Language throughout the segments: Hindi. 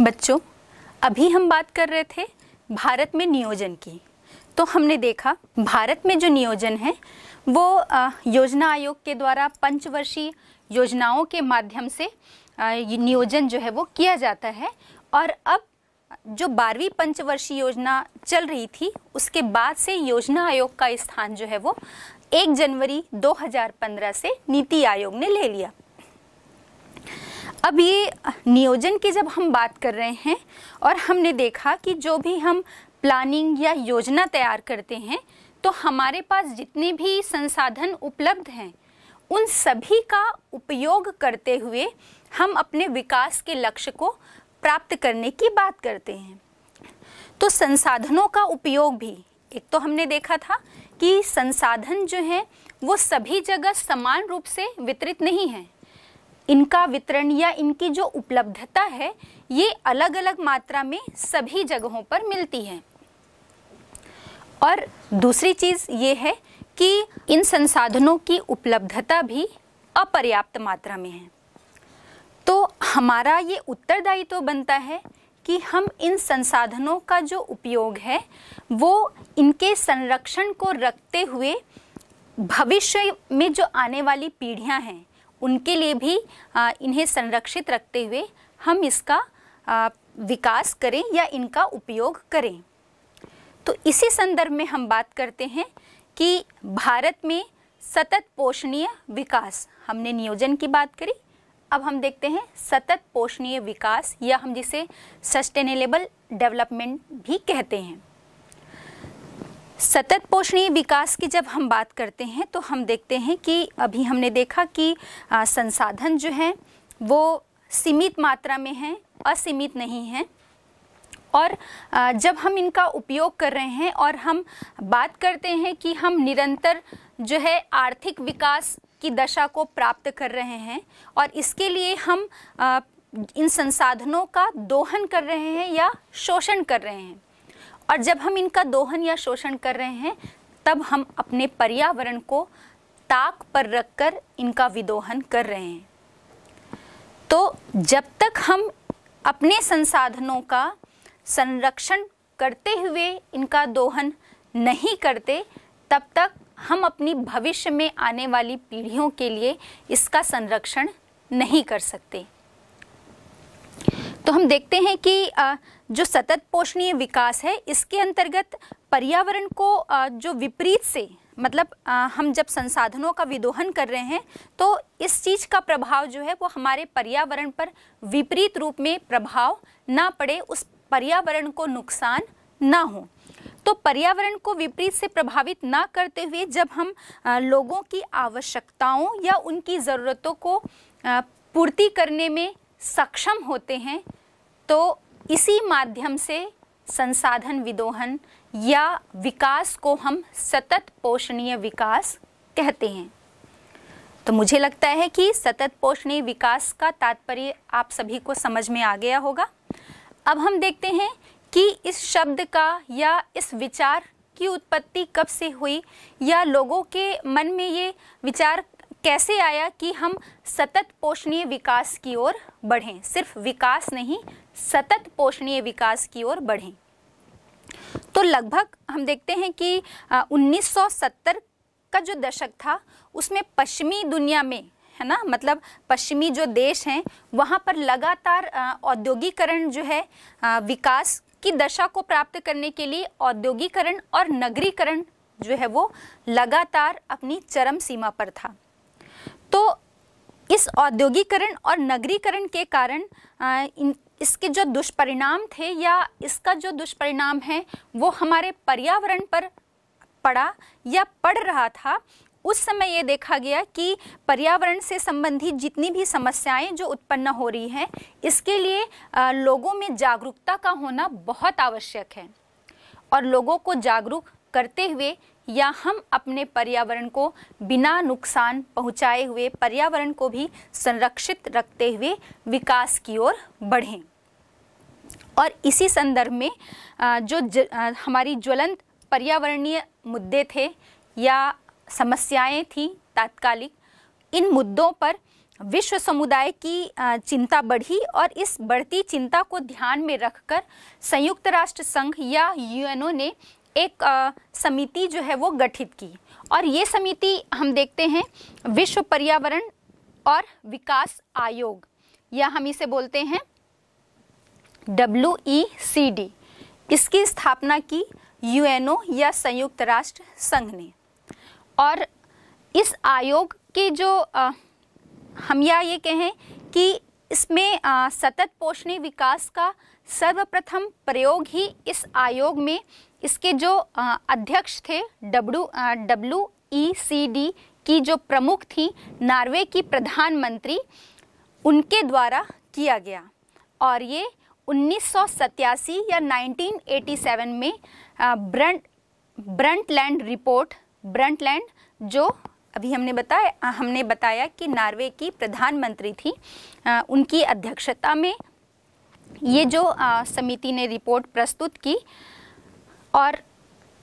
बच्चों अभी हम बात कर रहे थे भारत में नियोजन की तो हमने देखा भारत में जो नियोजन है वो योजना आयोग के द्वारा पंचवर्षीय योजनाओं के माध्यम से नियोजन जो है वो किया जाता है और अब जो बारहवीं पंचवर्षीय योजना चल रही थी उसके बाद से योजना आयोग का स्थान जो है वो 1 जनवरी 2015 से नीति आयोग ने ले लिया अब ये नियोजन की जब हम बात कर रहे हैं और हमने देखा कि जो भी हम प्लानिंग या योजना तैयार करते हैं तो हमारे पास जितने भी संसाधन उपलब्ध हैं उन सभी का उपयोग करते हुए हम अपने विकास के लक्ष्य को प्राप्त करने की बात करते हैं तो संसाधनों का उपयोग भी एक तो हमने देखा था कि संसाधन जो हैं वो सभी जगह समान रूप से वितरित नहीं हैं इनका वितरण या इनकी जो उपलब्धता है ये अलग अलग मात्रा में सभी जगहों पर मिलती है और दूसरी चीज़ ये है कि इन संसाधनों की उपलब्धता भी अपर्याप्त मात्रा में है तो हमारा ये उत्तरदायित्व तो बनता है कि हम इन संसाधनों का जो उपयोग है वो इनके संरक्षण को रखते हुए भविष्य में जो आने वाली पीढ़ियां हैं उनके लिए भी इन्हें संरक्षित रखते हुए हम इसका विकास करें या इनका उपयोग करें तो इसी संदर्भ में हम बात करते हैं कि भारत में सतत पोषणीय विकास हमने नियोजन की बात करी अब हम देखते हैं सतत पोषणीय विकास या हम जिसे सस्टेनेबल डेवलपमेंट भी कहते हैं सतत पोषणीय विकास की जब हम बात करते हैं तो हम देखते हैं कि अभी हमने देखा कि संसाधन जो हैं वो सीमित मात्रा में हैं असीमित नहीं हैं और जब हम इनका उपयोग कर रहे हैं और हम बात करते हैं कि हम निरंतर जो है आर्थिक विकास की दशा को प्राप्त कर रहे हैं और इसके लिए हम इन संसाधनों का दोहन कर रहे हैं या शोषण कर रहे हैं और जब हम इनका दोहन या शोषण कर रहे हैं तब हम अपने पर्यावरण को ताक पर रखकर इनका विदोहन कर रहे हैं तो जब तक हम अपने संसाधनों का संरक्षण करते हुए इनका दोहन नहीं करते तब तक हम अपनी भविष्य में आने वाली पीढ़ियों के लिए इसका संरक्षण नहीं कर सकते तो हम देखते हैं कि जो सतत पोषणीय विकास है इसके अंतर्गत पर्यावरण को जो विपरीत से मतलब हम जब संसाधनों का विदोहन कर रहे हैं तो इस चीज़ का प्रभाव जो है वो हमारे पर्यावरण पर विपरीत रूप में प्रभाव ना पड़े उस पर्यावरण को नुकसान ना हो तो पर्यावरण को विपरीत से प्रभावित ना करते हुए जब हम लोगों की आवश्यकताओं या उनकी ज़रूरतों को पूर्ति करने में सक्षम होते हैं तो इसी माध्यम से संसाधन विदोहन या विकास को हम सतत पोषणीय विकास कहते हैं तो मुझे लगता है कि सतत पोषणीय विकास का तात्पर्य आप सभी को समझ में आ गया होगा अब हम देखते हैं कि इस शब्द का या इस विचार की उत्पत्ति कब से हुई या लोगों के मन में ये विचार कैसे आया कि हम सतत पोषणीय विकास की ओर बढ़ें सिर्फ विकास नहीं सतत पोषणीय विकास की ओर बढ़ें तो लगभग हम देखते हैं कि आ, 1970 का जो दशक था उसमें पश्चिमी दुनिया में है ना मतलब पश्चिमी जो देश हैं वहाँ पर लगातार औद्योगिकरण जो है आ, विकास की दशा को प्राप्त करने के लिए औद्योगिकरण और नगरीकरण जो है वो लगातार अपनी चरम सीमा पर था तो इस औद्योगिकरण और नगरीकरण के कारण इन इसके जो दुष्परिणाम थे या इसका जो दुष्परिणाम है वो हमारे पर्यावरण पर पड़ा या पड़ रहा था उस समय ये देखा गया कि पर्यावरण से संबंधित जितनी भी समस्याएं जो उत्पन्न हो रही हैं इसके लिए लोगों में जागरूकता का होना बहुत आवश्यक है और लोगों को जागरूक करते हुए या हम अपने पर्यावरण को बिना नुकसान पहुंचाए हुए पर्यावरण को भी संरक्षित रखते हुए विकास की ओर बढ़ें और इसी संदर्भ में जो ज, हमारी ज्वलंत पर्यावरणीय मुद्दे थे या समस्याएं थी तात्कालिक इन मुद्दों पर विश्व समुदाय की चिंता बढ़ी और इस बढ़ती चिंता को ध्यान में रखकर संयुक्त राष्ट्र संघ या यूएनओ ने एक समिति जो है वो गठित की और ये समिति हम देखते हैं विश्व पर्यावरण और विकास आयोग या हम इसे बोलते हैं डब्ल्यू ई सी डी इसकी स्थापना की यूएनओ या संयुक्त राष्ट्र संघ ने और इस आयोग के जो आ, हम या ये कहें कि इसमें आ, सतत पोषणी विकास का सर्वप्रथम प्रयोग ही इस आयोग में इसके जो अध्यक्ष थे W W E C D की जो प्रमुख थी नार्वे की प्रधानमंत्री उनके द्वारा किया गया और ये उन्नीस या 1987 में ब्रंट ब्रंटलैंड रिपोर्ट ब्रंटलैंड जो अभी हमने बताया हमने बताया कि नार्वे की प्रधानमंत्री थी आ, उनकी अध्यक्षता में ये जो समिति ने रिपोर्ट प्रस्तुत की और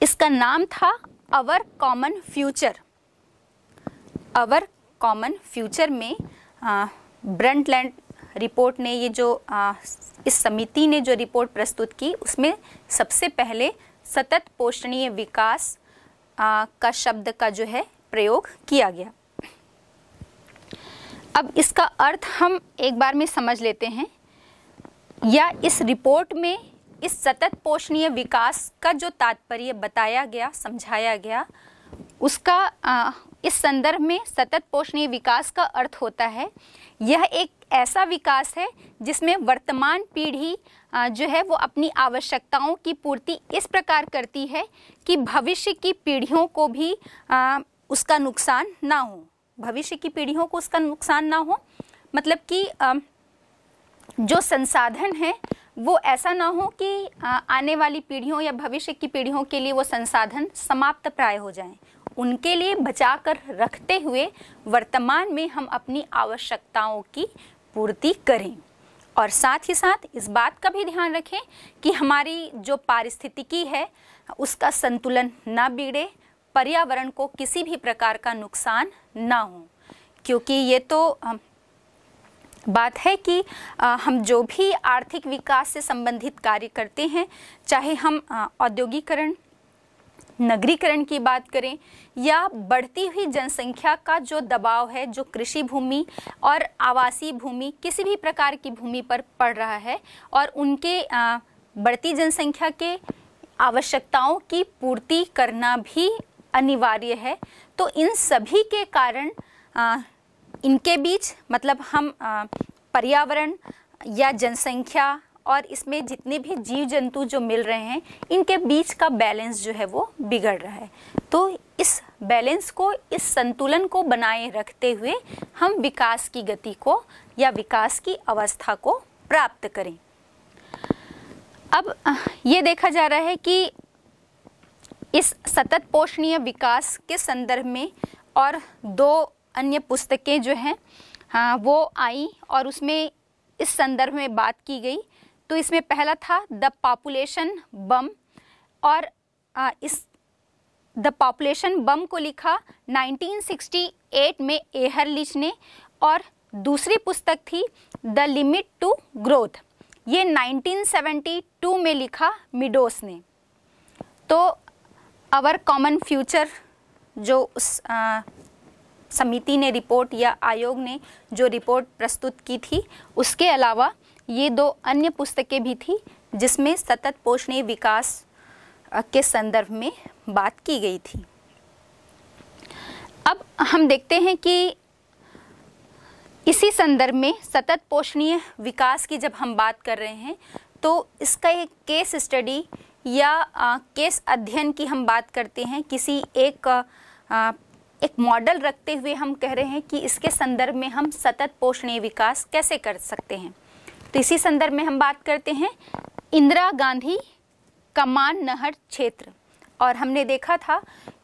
इसका नाम था our common future our common future में ब्रंटलैंड रिपोर्ट ने ये जो आ, इस समिति ने जो रिपोर्ट प्रस्तुत की उसमें सबसे पहले सतत पोषणीय विकास आ, का शब्द का जो है प्रयोग किया गया अब इसका अर्थ हम एक बार में समझ लेते हैं या इस रिपोर्ट में इस सतत पोषणीय विकास का जो तात्पर्य बताया गया समझाया गया उसका आ, इस संदर्भ में सतत पोषणीय विकास का अर्थ होता है यह एक ऐसा विकास है जिसमें वर्तमान पीढ़ी जो है वो अपनी आवश्यकताओं की पूर्ति इस प्रकार करती है कि भविष्य की पीढ़ियों को भी आ, उसका नुकसान ना हो भविष्य की पीढ़ियों को उसका नुकसान ना हो मतलब कि जो संसाधन है वो ऐसा ना हो कि आने वाली पीढ़ियों या भविष्य की पीढ़ियों के लिए वो संसाधन समाप्त प्राय हो जाएं उनके लिए बचा कर रखते हुए वर्तमान में हम अपनी आवश्यकताओं की पूर्ति करें और साथ ही साथ इस बात का भी ध्यान रखें कि हमारी जो पारिस्थितिकी है उसका संतुलन ना बिगड़े पर्यावरण को किसी भी प्रकार का नुकसान ना हो क्योंकि ये तो बात है कि आ, हम जो भी आर्थिक विकास से संबंधित कार्य करते हैं चाहे हम औद्योगिकरण नगरीकरण की बात करें या बढ़ती हुई जनसंख्या का जो दबाव है जो कृषि भूमि और आवासीय भूमि किसी भी प्रकार की भूमि पर पड़ रहा है और उनके बढ़ती जनसंख्या के आवश्यकताओं की पूर्ति करना भी अनिवार्य है तो इन सभी के कारण इनके बीच मतलब हम पर्यावरण या जनसंख्या और इसमें जितने भी जीव जंतु जो मिल रहे हैं इनके बीच का बैलेंस जो है वो बिगड़ रहा है तो इस बैलेंस को इस संतुलन को बनाए रखते हुए हम विकास की गति को या विकास की अवस्था को प्राप्त करें अब ये देखा जा रहा है कि इस सतत पोषणीय विकास के संदर्भ में और दो अन्य पुस्तकें जो हैं हाँ वो आई और उसमें इस संदर्भ में बात की गई तो इसमें पहला था द पॉपुलेशन बम और आ, इस द पॉपुलेशन बम को लिखा 1968 में एहर लिच ने और दूसरी पुस्तक थी द लिमिट टू ग्रोथ ये 1972 में लिखा मिडोस ने तो अवर कॉमन फ्यूचर जो उस आ, समिति ने रिपोर्ट या आयोग ने जो रिपोर्ट प्रस्तुत की थी उसके अलावा ये दो अन्य पुस्तकें भी थी जिसमें सतत पोषणीय विकास के संदर्भ में बात की गई थी अब हम देखते हैं कि इसी संदर्भ में सतत पोषणीय विकास की जब हम बात कर रहे हैं तो इसका एक केस स्टडी या केस अध्ययन की हम बात करते हैं किसी एक आ, एक मॉडल रखते हुए हम कह रहे हैं कि इसके संदर्भ में हम सतत पोषणीय विकास कैसे कर सकते हैं तो इसी संदर्भ में हम बात करते हैं इंदिरा गांधी कमान नहर क्षेत्र और हमने देखा था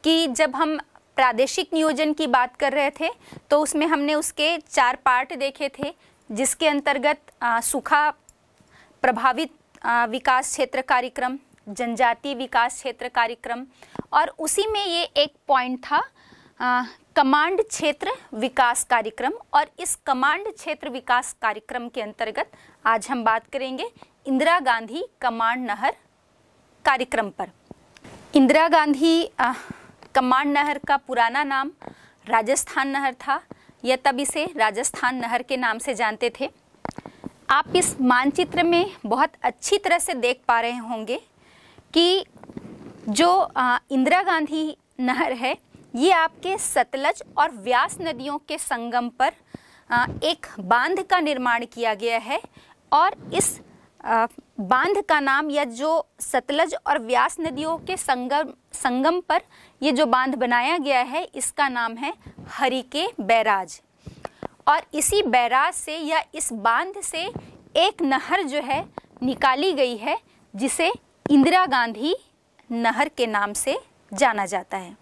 कि जब हम प्रादेशिक नियोजन की बात कर रहे थे तो उसमें हमने उसके चार पार्ट देखे थे जिसके अंतर्गत सूखा प्रभावित आ, विकास क्षेत्र कार्यक्रम जनजातीय विकास क्षेत्र कार्यक्रम और उसी में ये एक पॉइंट था आ, कमांड क्षेत्र विकास कार्यक्रम और इस कमांड क्षेत्र विकास कार्यक्रम के अंतर्गत आज हम बात करेंगे इंदिरा गांधी कमांड नहर कार्यक्रम पर इंदिरा गांधी आ, कमांड नहर का पुराना नाम राजस्थान नहर था या तब इसे राजस्थान नहर के नाम से जानते थे आप इस मानचित्र में बहुत अच्छी तरह से देख पा रहे होंगे कि जो इंदिरा गांधी नहर है ये आपके सतलज और व्यास नदियों के संगम पर एक बांध का निर्माण किया गया है और इस बांध का नाम या जो सतलज और व्यास नदियों के संगम संगम पर ये जो बांध बनाया गया है इसका नाम है के बैराज और इसी बैराज से या इस बांध से एक नहर जो है निकाली गई है जिसे इंदिरा गांधी नहर के नाम से जाना जाता है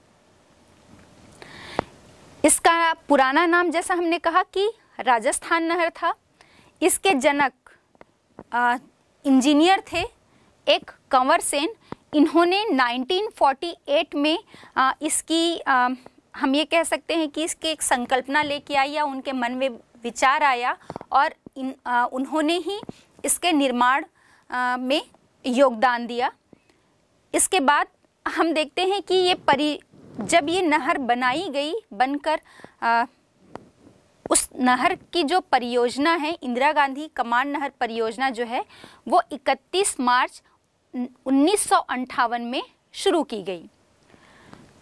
इसका पुराना नाम जैसा हमने कहा कि राजस्थान नहर था इसके जनक इंजीनियर थे एक कंवर सेन इन्होंने 1948 में आ, इसकी आ, हम ये कह सकते हैं कि इसकी एक संकल्पना लेके आई या उनके मन में विचार आया और इन आ, उन्होंने ही इसके निर्माण में योगदान दिया इसके बाद हम देखते हैं कि ये परि जब ये नहर बनाई गई बनकर उस नहर की जो परियोजना है इंदिरा गांधी कमांड नहर परियोजना जो है वो 31 मार्च उन्नीस में शुरू की गई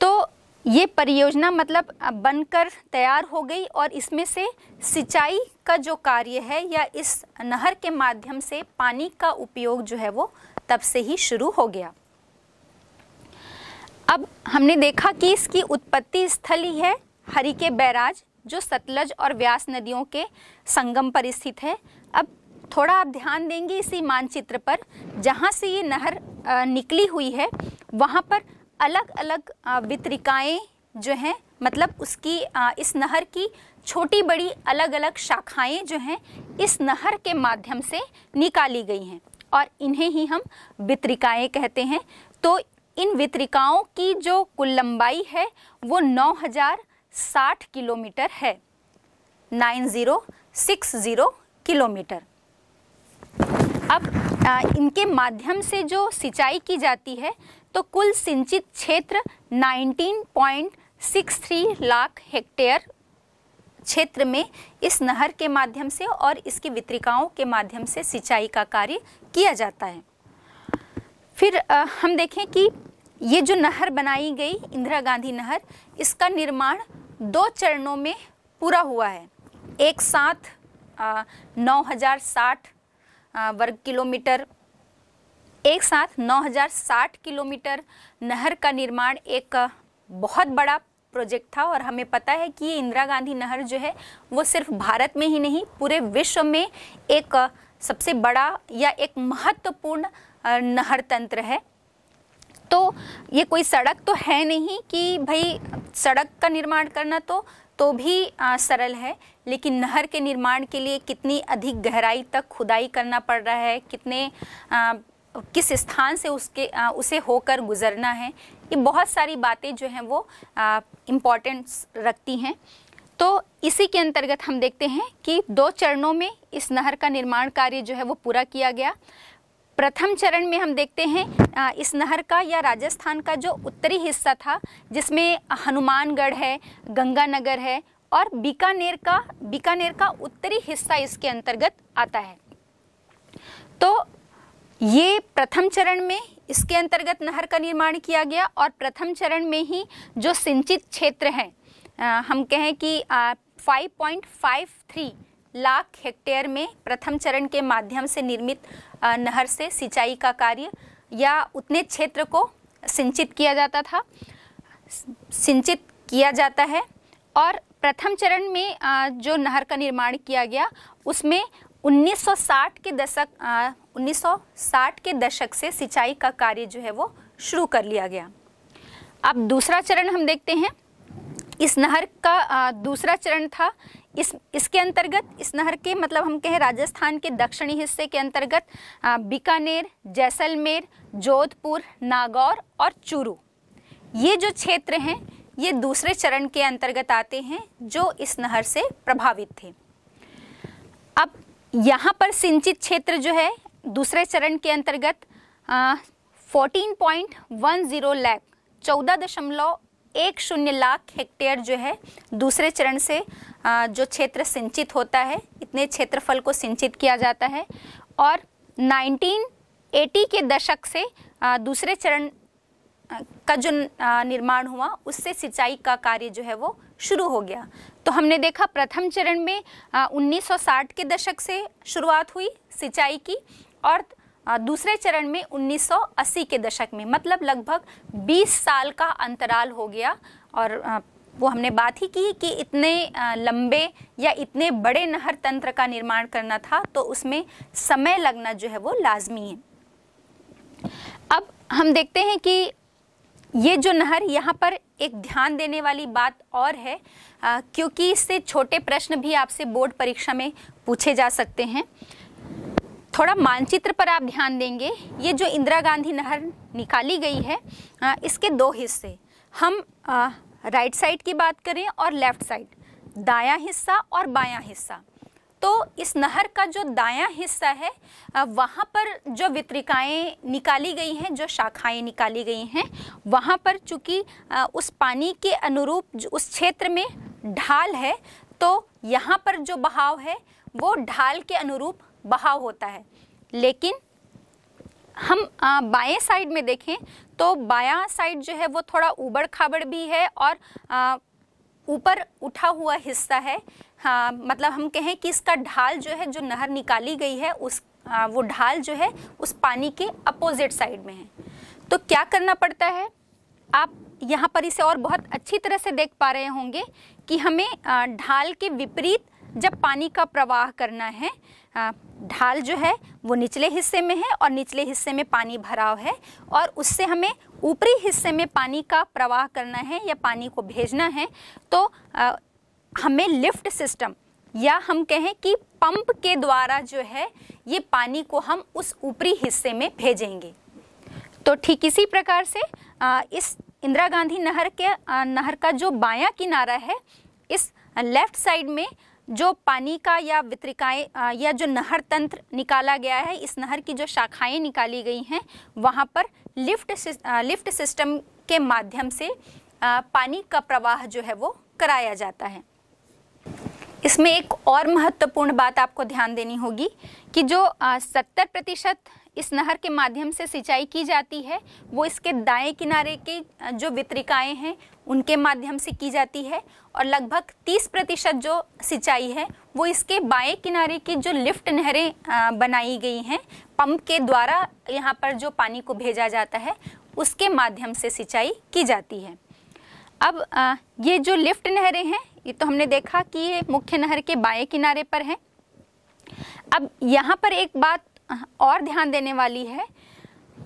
तो ये परियोजना मतलब बनकर तैयार हो गई और इसमें से सिंचाई का जो कार्य है या इस नहर के माध्यम से पानी का उपयोग जो है वो तब से ही शुरू हो गया अब हमने देखा कि इसकी उत्पत्ति स्थल ही है हरी के बैराज जो सतलज और व्यास नदियों के संगम पर स्थित है अब थोड़ा आप ध्यान देंगे इसी मानचित्र पर जहाँ से ये नहर निकली हुई है वहाँ पर अलग अलग वितरिकाएँ जो हैं मतलब उसकी इस नहर की छोटी बड़ी अलग अलग शाखाएं जो हैं इस नहर के माध्यम से निकाली गई हैं और इन्हें ही हम वितरिकाएँ कहते हैं तो इन वितरिकाओं की जो कुल लंबाई है वो 9060 किलोमीटर है 9060 किलोमीटर अब आ, इनके माध्यम से जो सिंचाई की जाती है तो कुल सिंचित क्षेत्र 19.63 लाख हेक्टेयर क्षेत्र में इस नहर के माध्यम से और इसकी वितरिकाओं के माध्यम से सिंचाई का कार्य किया जाता है फिर आ, हम देखें कि ये जो नहर बनाई गई इंदिरा गांधी नहर इसका निर्माण दो चरणों में पूरा हुआ है एक साथ नौ हज़ार साठ वर्ग किलोमीटर एक साथ 9,060 किलोमीटर नहर का निर्माण एक बहुत बड़ा प्रोजेक्ट था और हमें पता है कि ये इंदिरा गांधी नहर जो है वो सिर्फ भारत में ही नहीं पूरे विश्व में एक सबसे बड़ा या एक महत्वपूर्ण नहर तंत्र है तो ये कोई सड़क तो है नहीं कि भाई सड़क का निर्माण करना तो तो भी आ, सरल है लेकिन नहर के निर्माण के लिए कितनी अधिक गहराई तक खुदाई करना पड़ रहा है कितने आ, किस स्थान से उसके आ, उसे होकर गुजरना है ये बहुत सारी बातें जो हैं वो इम्पोर्टेंस रखती हैं तो इसी के अंतर्गत हम देखते हैं कि दो चरणों में इस नहर का निर्माण कार्य जो है वो पूरा किया गया प्रथम चरण में हम देखते हैं इस नहर का या राजस्थान का जो उत्तरी हिस्सा था जिसमें हनुमानगढ़ है गंगानगर है और बीकानेर का बीकानेर का उत्तरी हिस्सा इसके अंतर्गत आता है तो ये प्रथम चरण में इसके अंतर्गत नहर का निर्माण किया गया और प्रथम चरण में ही जो सिंचित क्षेत्र हैं हम कहें कि 5.53 लाख हेक्टेयर में प्रथम चरण के माध्यम से निर्मित नहर से सिंचाई का कार्य या उतने क्षेत्र को सिंचित किया जाता था सिंचित किया जाता है और प्रथम चरण में जो नहर का निर्माण किया गया उसमें 1960 के दशक 1960 के दशक से सिंचाई का कार्य जो है वो शुरू कर लिया गया अब दूसरा चरण हम देखते हैं इस नहर का दूसरा चरण था इस इसके अंतर्गत इस नहर के मतलब हम कहें राजस्थान के दक्षिणी हिस्से के अंतर्गत बीकानेर जैसलमेर जोधपुर नागौर और चूरू ये जो क्षेत्र हैं ये दूसरे चरण के अंतर्गत आते हैं जो इस नहर से प्रभावित थे अब यहाँ पर सिंचित क्षेत्र जो है दूसरे चरण के अंतर्गत 14.10 लाख चौदह दशमलव एक शून्य लाख हेक्टेयर जो है दूसरे चरण से जो क्षेत्र सिंचित होता है इतने क्षेत्रफल को सिंचित किया जाता है और 1980 के दशक से दूसरे चरण का जो निर्माण हुआ उससे सिंचाई का कार्य जो है वो शुरू हो गया तो हमने देखा प्रथम चरण में 1960 के दशक से शुरुआत हुई सिंचाई की और दूसरे चरण में 1980 के दशक में मतलब लगभग 20 साल का अंतराल हो गया और वो हमने बात ही की कि इतने लंबे या इतने बड़े नहर तंत्र का निर्माण करना था तो उसमें समय लगना जो है वो लाजमी है अब हम देखते हैं कि ये जो नहर यहाँ पर एक ध्यान देने वाली बात और है आ, क्योंकि इससे छोटे प्रश्न भी आपसे बोर्ड परीक्षा में पूछे जा सकते हैं थोड़ा मानचित्र पर आप ध्यान देंगे ये जो इंदिरा गांधी नहर निकाली गई है इसके दो हिस्से हम राइट साइड की बात करें और लेफ्ट साइड दायां हिस्सा और बायां हिस्सा तो इस नहर का जो दायां हिस्सा है वहाँ पर जो वितरिकाएँ निकाली गई हैं जो शाखाएं निकाली गई हैं वहाँ पर चूँकि उस पानी के अनुरूप उस क्षेत्र में ढाल है तो यहाँ पर जो बहाव है वो ढाल के अनुरूप बहाव होता है लेकिन हम बाएं साइड में देखें तो बाया साइड जो है वो थोड़ा उबड़ खाबड़ भी है और ऊपर उठा हुआ हिस्सा है हाँ मतलब हम कहें कि इसका ढाल जो है जो नहर निकाली गई है उस आ, वो ढाल जो है उस पानी के अपोजिट साइड में है तो क्या करना पड़ता है आप यहाँ पर इसे और बहुत अच्छी तरह से देख पा रहे होंगे कि हमें ढाल के विपरीत जब पानी का प्रवाह करना है ढाल जो है वो निचले हिस्से में है और निचले हिस्से में पानी भराव है और उससे हमें ऊपरी हिस्से में पानी का प्रवाह करना है या पानी को भेजना है तो आ, हमें लिफ्ट सिस्टम या हम कहें कि पंप के द्वारा जो है ये पानी को हम उस ऊपरी हिस्से में भेजेंगे तो ठीक इसी प्रकार से आ, इस इंदिरा गांधी नहर के आ, नहर का जो बायां किनारा है इस लेफ्ट साइड में जो पानी का या वितरिकाएं या जो नहर तंत्र निकाला गया है इस नहर की जो शाखाएं निकाली गई हैं वहाँ पर लिफ्ट लिफ्ट सिस्टम के माध्यम से पानी का प्रवाह जो है वो कराया जाता है इसमें एक और महत्वपूर्ण बात आपको ध्यान देनी होगी कि जो सत्तर प्रतिशत इस नहर के माध्यम से सिंचाई की जाती है वो इसके दाएं किनारे के जो वितरिकाएं हैं उनके माध्यम से की जाती है और लगभग 30 प्रतिशत जो सिंचाई है वो इसके बाएं किनारे की जो लिफ्ट नहरें बनाई गई हैं पंप के द्वारा यहाँ पर जो पानी को भेजा जाता है उसके माध्यम से सिंचाई की जाती है अब ये जो लिफ्ट नहरें हैं ये तो हमने देखा कि ये मुख्य नहर के बाएं किनारे पर हैं अब यहाँ पर एक बात और ध्यान देने वाली है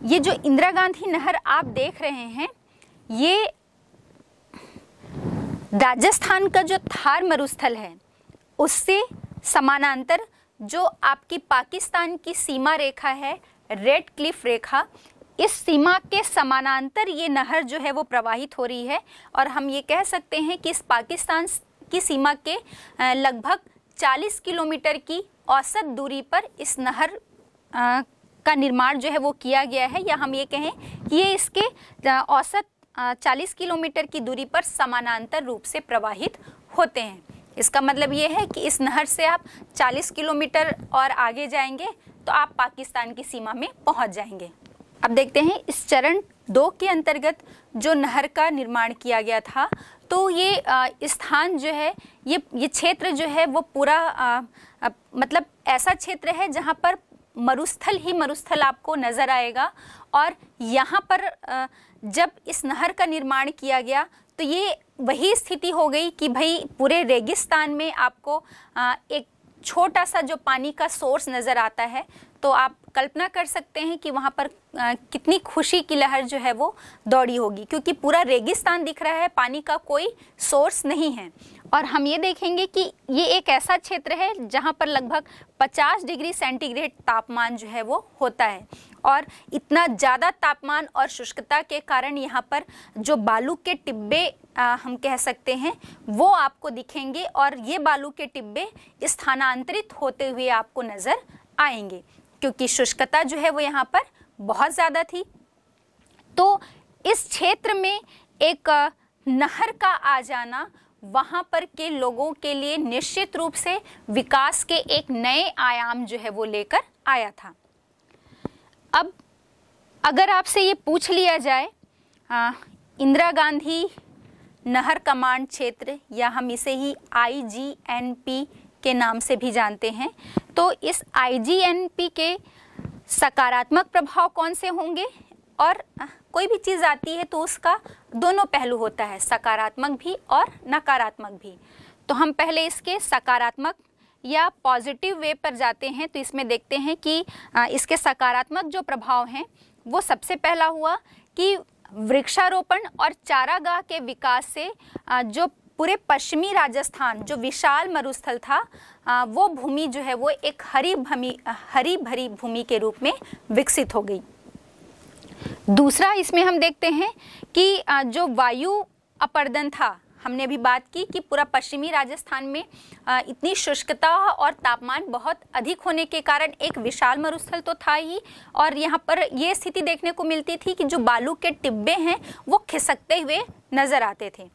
ये जो इंदिरा गांधी नहर आप देख रहे हैं ये राजस्थान का जो थार मरुस्थल है उससे समानांतर जो आपकी पाकिस्तान की सीमा रेखा है रेड क्लिफ रेखा इस सीमा के समानांतर ये नहर जो है वो प्रवाहित हो रही है और हम ये कह सकते हैं कि इस पाकिस्तान की सीमा के लगभग 40 किलोमीटर की औसत दूरी पर इस नहर का निर्माण जो है वो किया गया है या हम ये कहें कि ये इसके औसत चालीस किलोमीटर की दूरी पर समानांतर रूप से प्रवाहित होते हैं इसका मतलब ये है कि इस नहर से आप 40 किलोमीटर और आगे जाएंगे तो आप पाकिस्तान की सीमा में पहुंच जाएंगे अब देखते हैं इस चरण दो के अंतर्गत जो नहर का निर्माण किया गया था तो ये स्थान जो है ये ये क्षेत्र जो है वो पूरा आ, आ, मतलब ऐसा क्षेत्र है जहाँ पर मरुस्थल ही मरुस्थल आपको नज़र आएगा और यहाँ पर आ, जब इस नहर का निर्माण किया गया तो ये वही स्थिति हो गई कि भाई पूरे रेगिस्तान में आपको आ, एक छोटा सा जो पानी का सोर्स नज़र आता है तो आप कल्पना कर सकते हैं कि वहाँ पर आ, कितनी खुशी की लहर जो है वो दौड़ी होगी क्योंकि पूरा रेगिस्तान दिख रहा है पानी का कोई सोर्स नहीं है और हम ये देखेंगे कि ये एक ऐसा क्षेत्र है जहाँ पर लगभग 50 डिग्री सेंटीग्रेड तापमान जो है वो होता है और इतना ज़्यादा तापमान और शुष्कता के कारण यहाँ पर जो बालू के टिब्बे आ, हम कह सकते हैं वो आपको दिखेंगे और ये बालू के टिब्बे स्थानांतरित होते हुए आपको नज़र आएंगे क्योंकि शुष्कता जो है वो यहाँ पर बहुत ज़्यादा थी तो इस क्षेत्र में एक नहर का आ जाना वहाँ पर के लोगों के लिए निश्चित रूप से विकास के एक नए आयाम जो है वो लेकर आया था अब अगर आपसे ये पूछ लिया जाए हाँ। इंदिरा गांधी नहर कमांड क्षेत्र या हम इसे ही आईजीएनपी के नाम से भी जानते हैं तो इस आईजीएनपी के सकारात्मक प्रभाव कौन से होंगे और कोई भी चीज़ आती है तो उसका दोनों पहलू होता है सकारात्मक भी और नकारात्मक भी तो हम पहले इसके सकारात्मक या पॉजिटिव वे पर जाते हैं तो इसमें देखते हैं कि इसके सकारात्मक जो प्रभाव हैं वो सबसे पहला हुआ कि वृक्षारोपण और चारागाह के विकास से जो पूरे पश्चिमी राजस्थान जो विशाल मरुस्थल था वो भूमि जो है वो एक हरी भूमि हरी भरी भूमि के रूप में विकसित हो गई दूसरा इसमें हम देखते हैं कि जो वायु अपर्दन था हमने अभी बात की कि पूरा पश्चिमी राजस्थान में इतनी शुष्कता और तापमान बहुत अधिक होने के कारण एक विशाल मरुस्थल तो था ही और यहाँ पर ये स्थिति देखने को मिलती थी कि जो बालू के टिब्बे हैं वो खिसकते हुए नज़र आते थे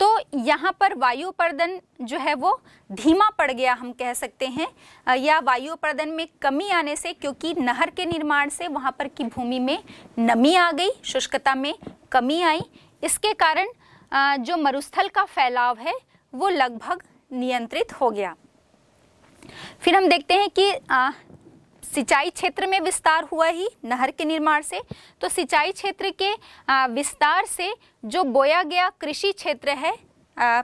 तो यहाँ पर वायु जो है वो धीमा पड़ गया हम कह सकते हैं या वायु में कमी आने से क्योंकि नहर के निर्माण से वहाँ पर की भूमि में नमी आ गई शुष्कता में कमी आई इसके कारण जो मरुस्थल का फैलाव है वो लगभग नियंत्रित हो गया फिर हम देखते हैं कि सिंचाई क्षेत्र में विस्तार हुआ ही नहर के निर्माण से तो सिंचाई क्षेत्र के विस्तार से जो बोया गया कृषि क्षेत्र है आ,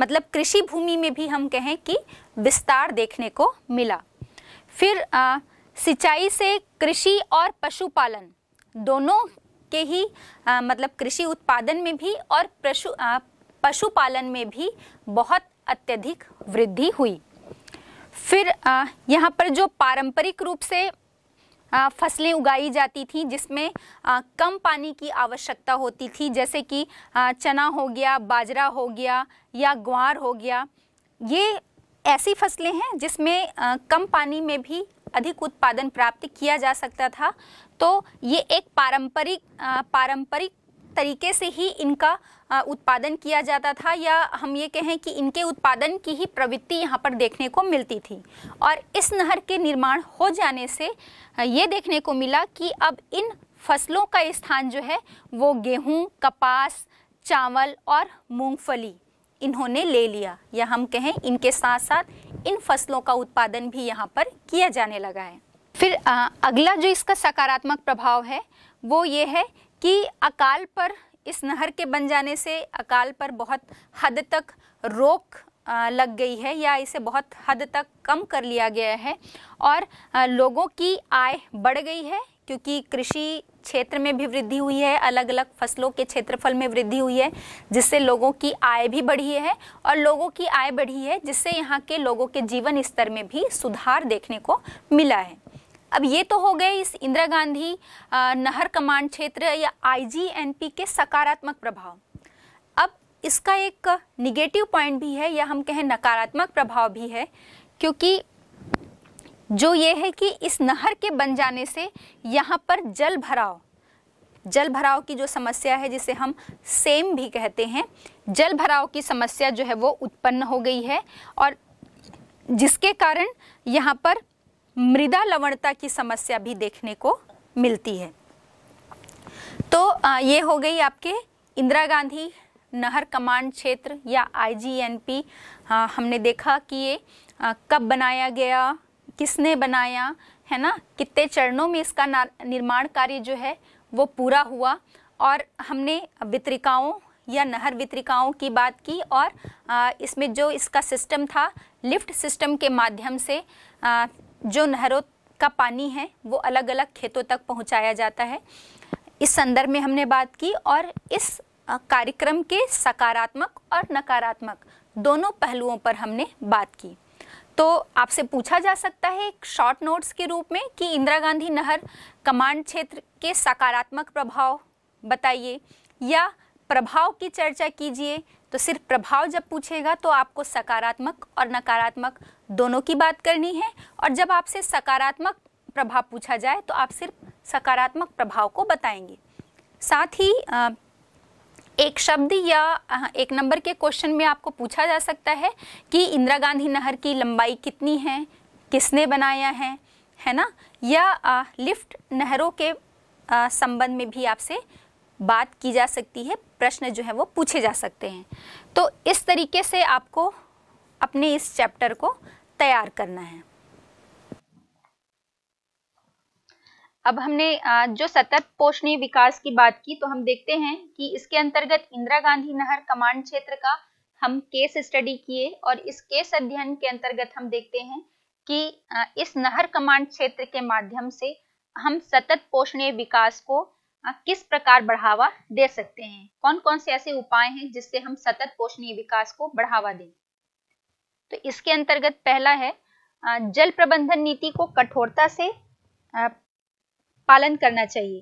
मतलब कृषि भूमि में भी हम कहें कि विस्तार देखने को मिला फिर सिंचाई से कृषि और पशुपालन दोनों के ही आ, मतलब कृषि उत्पादन में भी और पशु पशुपालन में भी बहुत अत्यधिक वृद्धि हुई फिर यहाँ पर जो पारंपरिक रूप से फसलें उगाई जाती थीं जिसमें आ, कम पानी की आवश्यकता होती थी जैसे कि आ, चना हो गया बाजरा हो गया या ग्वार हो गया ये ऐसी फसलें हैं जिसमें आ, कम पानी में भी अधिक उत्पादन प्राप्त किया जा सकता था तो ये एक पारंपरिक पारंपरिक तरीके से ही इनका उत्पादन किया जाता था या हम ये कहें कि इनके उत्पादन की ही प्रवृत्ति यहाँ पर देखने को मिलती थी और इस नहर के निर्माण हो जाने से ये देखने को मिला कि अब इन फसलों का स्थान जो है वो गेहूँ कपास चावल और मूंगफली इन्होंने ले लिया या हम कहें इनके साथ साथ इन फसलों का उत्पादन भी यहाँ पर किया जाने लगा है फिर आ, अगला जो इसका सकारात्मक प्रभाव है वो ये है कि अकाल पर इस नहर के बन जाने से अकाल पर बहुत हद तक रोक लग गई है या इसे बहुत हद तक कम कर लिया गया है और लोगों की आय बढ़ गई है क्योंकि कृषि क्षेत्र में भी वृद्धि हुई है अलग अलग फसलों के क्षेत्रफल में वृद्धि हुई है जिससे लोगों की आय भी बढ़ी है और लोगों की आय बढ़ी है जिससे यहाँ के लोगों के जीवन स्तर में भी सुधार देखने को मिला है अब ये तो हो गए इस इंदिरा गांधी नहर कमांड क्षेत्र या आईजीएनपी के सकारात्मक प्रभाव अब इसका एक निगेटिव पॉइंट भी है या हम कहें नकारात्मक प्रभाव भी है क्योंकि जो ये है कि इस नहर के बन जाने से यहाँ पर जल भराव जल भराव की जो समस्या है जिसे हम सेम भी कहते हैं जल भराव की समस्या जो है वो उत्पन्न हो गई है और जिसके कारण यहाँ पर मृदा लवणता की समस्या भी देखने को मिलती है तो ये हो गई आपके इंदिरा गांधी नहर कमांड क्षेत्र या आईजीएनपी हमने देखा कि ये कब बनाया गया किसने बनाया है ना कितने चरणों में इसका निर्माण कार्य जो है वो पूरा हुआ और हमने वितरिकाओं या नहर वितरिकाओं की बात की और इसमें जो इसका सिस्टम था लिफ्ट सिस्टम के माध्यम से जो नहरों का पानी है वो अलग अलग खेतों तक पहुंचाया जाता है इस संदर्भ में हमने बात की और इस कार्यक्रम के सकारात्मक और नकारात्मक दोनों पहलुओं पर हमने बात की तो आपसे पूछा जा सकता है एक शॉर्ट नोट्स के रूप में कि इंदिरा गांधी नहर कमांड क्षेत्र के सकारात्मक प्रभाव बताइए या प्रभाव की चर्चा कीजिए तो सिर्फ प्रभाव जब पूछेगा तो आपको सकारात्मक और नकारात्मक दोनों की बात करनी है और जब आपसे सकारात्मक प्रभाव पूछा जाए तो आप सिर्फ सकारात्मक प्रभाव को बताएंगे साथ ही एक शब्द या एक नंबर के क्वेश्चन में आपको पूछा जा सकता है कि इंदिरा गांधी नहर की लंबाई कितनी है किसने बनाया है है ना या आ, लिफ्ट नहरों के संबंध में भी आपसे बात की जा सकती है प्रश्न जो है वो पूछे जा सकते हैं तो इस तरीके से आपको अपने इस चैप्टर को तैयार करना है अब हमने जो सतत पोषणीय विकास की बात की तो हम देखते हैं कि इसके अंतर्गत इंदिरा गांधी नहर कमांड क्षेत्र का हम केस स्टडी किए और इस केस अध्ययन के अंतर्गत हम देखते हैं कि इस नहर कमांड क्षेत्र के माध्यम से हम सतत पोषणीय विकास को किस प्रकार बढ़ावा दे सकते हैं कौन कौन से ऐसे उपाय हैं जिससे हम सतत पोषणीय विकास को बढ़ावा दें तो इसके अंतर्गत पहला है जल प्रबंधन नीति को कठोरता से पालन करना चाहिए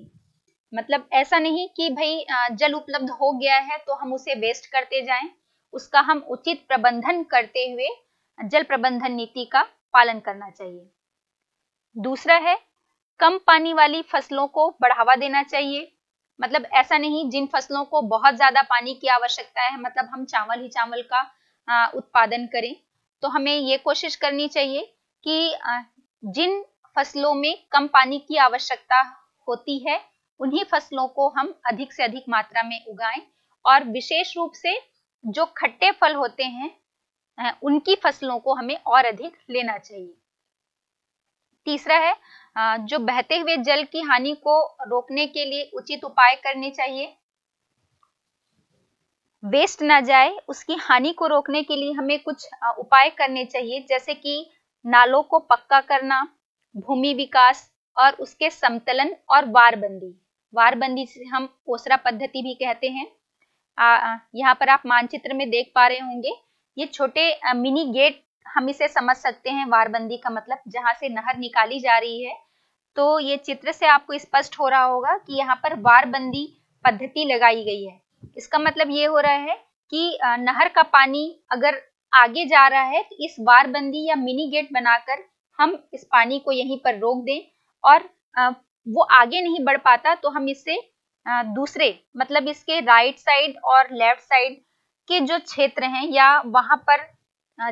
मतलब ऐसा नहीं कि भाई जल उपलब्ध हो गया है तो हम उसे वेस्ट करते जाएं उसका हम उचित प्रबंधन करते हुए जल प्रबंधन नीति का पालन करना चाहिए दूसरा है कम पानी वाली फसलों को बढ़ावा देना चाहिए मतलब ऐसा नहीं जिन फसलों को बहुत ज्यादा पानी की आवश्यकता है मतलब हम चावल ही चावल का उत्पादन करें तो हमें ये कोशिश करनी चाहिए कि जिन फसलों में कम पानी की आवश्यकता होती है उन्हीं फसलों को हम अधिक से अधिक मात्रा में उगाएं और विशेष रूप से जो खट्टे फल होते हैं उनकी फसलों को हमें और अधिक लेना चाहिए तीसरा है जो बहते हुए जल की हानि को रोकने के लिए उचित उपाय करने चाहिए वेस्ट ना जाए उसकी हानि को रोकने के लिए हमें कुछ उपाय करने चाहिए जैसे कि नालों को पक्का करना भूमि विकास और उसके समतलन और वारबंदी वारबंदी से हम ओसरा पद्धति भी कहते हैं आ, आ, यहाँ पर आप मानचित्र में देख पा रहे होंगे ये छोटे आ, मिनी गेट हम इसे समझ सकते हैं वारबंदी का मतलब जहां से नहर निकाली जा रही है तो ये चित्र से आपको स्पष्ट हो रहा होगा कि यहाँ पर वारबंदी पद्धति लगाई गई है इसका मतलब ये हो रहा है कि नहर का पानी अगर आगे जा रहा है तो इस वारबंदी या मिनी गेट बनाकर हम इस पानी को यहीं पर रोक दें और वो आगे नहीं बढ़ पाता तो हम इससे दूसरे मतलब इसके राइट साइड और लेफ्ट साइड के जो क्षेत्र हैं या वहां पर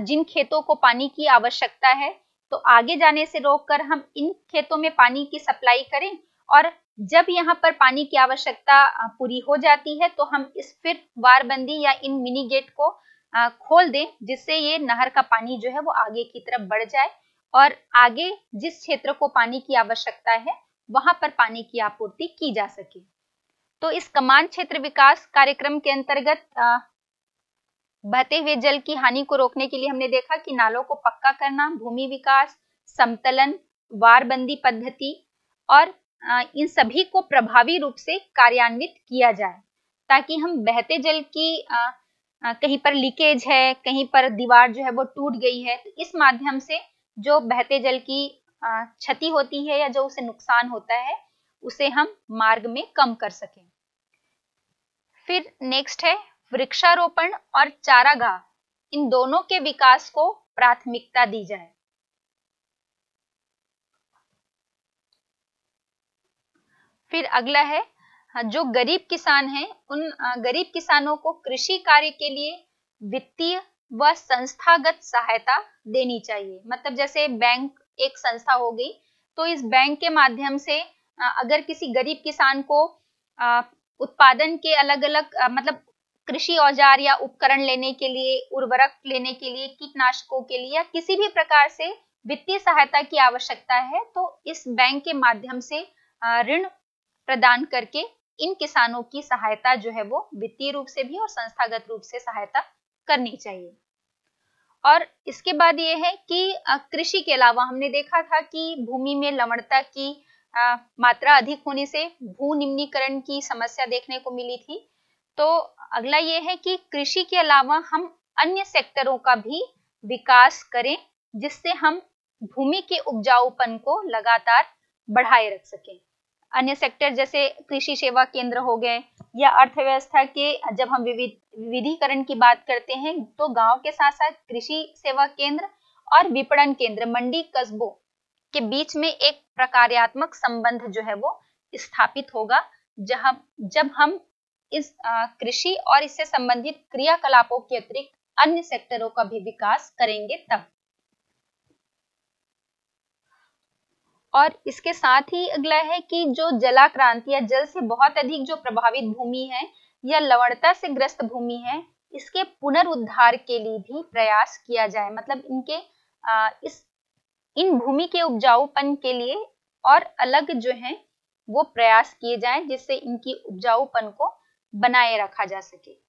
जिन खेतों को पानी की आवश्यकता है तो आगे जाने से रोककर हम इन खेतों में पानी की सप्लाई करें और जब यहाँ पर पानी की आवश्यकता पूरी हो जाती है तो हम इस फिर वारबंदी या इन मिनी गेट को खोल दें जिससे ये नहर का पानी जो है वो आगे की तरफ बढ़ जाए और आगे जिस क्षेत्र को पानी की आवश्यकता है वहां पर पानी की आपूर्ति की जा सके तो इस कमान क्षेत्र विकास कार्यक्रम के अंतर्गत बहते हुए जल की हानि को रोकने के लिए हमने देखा कि नालों को पक्का करना भूमि विकास समतलन वारबंदी पद्धति और इन सभी को प्रभावी रूप से कार्यान्वित किया जाए ताकि हम बहते जल की कहीं पर लीकेज है कहीं पर दीवार जो है वो टूट गई है तो इस माध्यम से जो बहते जल की क्षति होती है या जो उसे नुकसान होता है उसे हम मार्ग में कम कर सके फिर नेक्स्ट है वृक्षारोपण और चारागाह इन दोनों के विकास को प्राथमिकता दी जाए फिर अगला है जो गरीब किसान हैं उन गरीब किसानों को कृषि कार्य के लिए वित्तीय व संस्थागत सहायता देनी चाहिए मतलब जैसे बैंक एक संस्था हो गई तो इस बैंक के माध्यम से अगर किसी गरीब किसान को उत्पादन के अलग अलग मतलब कृषि औजार या उपकरण लेने के लिए उर्वरक लेने के लिए कीटनाशकों के लिए या किसी भी प्रकार से वित्तीय सहायता की आवश्यकता है तो इस बैंक के माध्यम से ऋण प्रदान करके इन किसानों की सहायता जो है वो वित्तीय रूप से भी और संस्थागत रूप से सहायता करनी चाहिए और इसके बाद ये है कि कृषि के अलावा हमने देखा था कि भूमि में लवणता की आ, मात्रा अधिक होने से भू निम्नीकरण की समस्या देखने को मिली थी तो अगला ये है कि कृषि के अलावा हम अन्य सेक्टरों का भी विकास करें जिससे हम भूमि के उपजाऊपन को लगातार बढ़ाए रख सकें अन्य सेक्टर जैसे कृषि सेवा केंद्र हो गए या अर्थव्यवस्था के जब हम विविधीकरण की बात करते हैं तो गांव के साथ साथ कृषि सेवा केंद्र और विपणन केंद्र मंडी कस्बों के बीच में एक प्रकार्यात्मक संबंध जो है वो स्थापित होगा जहां जब हम इस कृषि और इससे संबंधित क्रियाकलापों के अतिरिक्त अन्य सेक्टरों का भी विकास करेंगे तब और इसके साथ ही अगला है कि जो जलाक्रांति या जल से बहुत अधिक जो प्रभावित भूमि है या लवणता से ग्रस्त भूमि है इसके पुनरुद्धार के लिए भी प्रयास किया जाए मतलब इनके आ, इस इन भूमि के उपजाऊपन के लिए और अलग जो है वो प्रयास किए जाएं जिससे इनकी उपजाऊपन को बनाए रखा जा सके